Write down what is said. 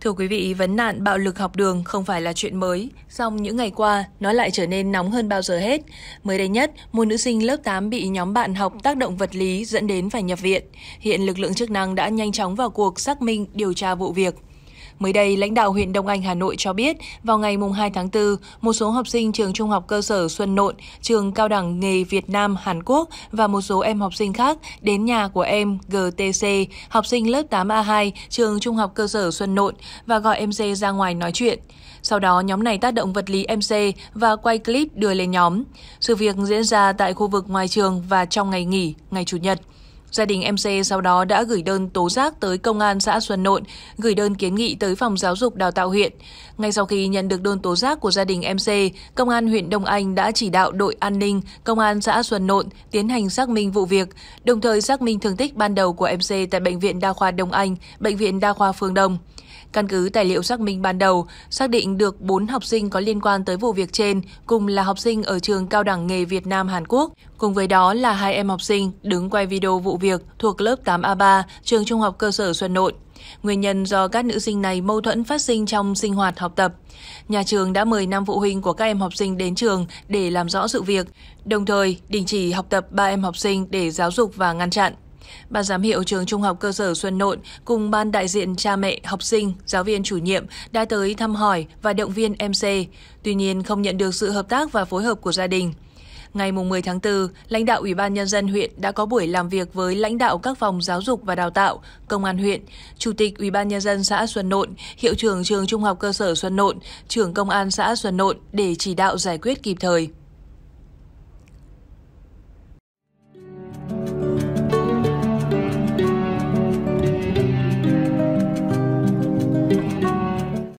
Thưa quý vị, vấn nạn bạo lực học đường không phải là chuyện mới, song những ngày qua nó lại trở nên nóng hơn bao giờ hết. Mới đây nhất, một nữ sinh lớp 8 bị nhóm bạn học tác động vật lý dẫn đến phải nhập viện. Hiện lực lượng chức năng đã nhanh chóng vào cuộc xác minh điều tra vụ việc. Mới đây, lãnh đạo huyện Đông Anh Hà Nội cho biết, vào ngày 2 tháng 4, một số học sinh trường Trung học cơ sở Xuân Nộn, trường Cao đẳng nghề Việt Nam Hàn Quốc và một số em học sinh khác đến nhà của em GTC, học sinh lớp 8A2, trường Trung học cơ sở Xuân Nộn và gọi em C ra ngoài nói chuyện. Sau đó, nhóm này tác động vật lý em C và quay clip đưa lên nhóm. Sự việc diễn ra tại khu vực ngoài trường và trong ngày nghỉ, ngày Chủ nhật. Gia đình MC sau đó đã gửi đơn tố giác tới Công an xã Xuân Nộn, gửi đơn kiến nghị tới Phòng Giáo dục Đào tạo huyện. Ngay sau khi nhận được đơn tố giác của gia đình MC, Công an huyện Đông Anh đã chỉ đạo đội an ninh, Công an xã Xuân Nộn tiến hành xác minh vụ việc, đồng thời xác minh thương tích ban đầu của MC tại Bệnh viện Đa khoa Đông Anh, Bệnh viện Đa khoa Phương Đông. Căn cứ tài liệu xác minh ban đầu, xác định được 4 học sinh có liên quan tới vụ việc trên, cùng là học sinh ở trường Cao đẳng nghề Việt Nam Hàn Quốc. Cùng với đó là hai em học sinh đứng quay video vụ việc thuộc lớp 8A3, trường Trung học cơ sở Xuân Nội. Nguyên nhân do các nữ sinh này mâu thuẫn phát sinh trong sinh hoạt học tập. Nhà trường đã mời năm phụ huynh của các em học sinh đến trường để làm rõ sự việc, đồng thời đình chỉ học tập ba em học sinh để giáo dục và ngăn chặn. Ban giám hiệu trường Trung học cơ sở Xuân Nộn cùng ban đại diện cha mẹ, học sinh, giáo viên chủ nhiệm đã tới thăm hỏi và động viên MC, tuy nhiên không nhận được sự hợp tác và phối hợp của gia đình. Ngày 10 tháng 4, lãnh đạo Ủy ban Nhân dân huyện đã có buổi làm việc với lãnh đạo các phòng giáo dục và đào tạo, công an huyện, Chủ tịch Ủy ban Nhân dân xã Xuân Nộn, Hiệu trưởng trường Trung học cơ sở Xuân Nộn, trưởng công an xã Xuân Nộn để chỉ đạo giải quyết kịp thời.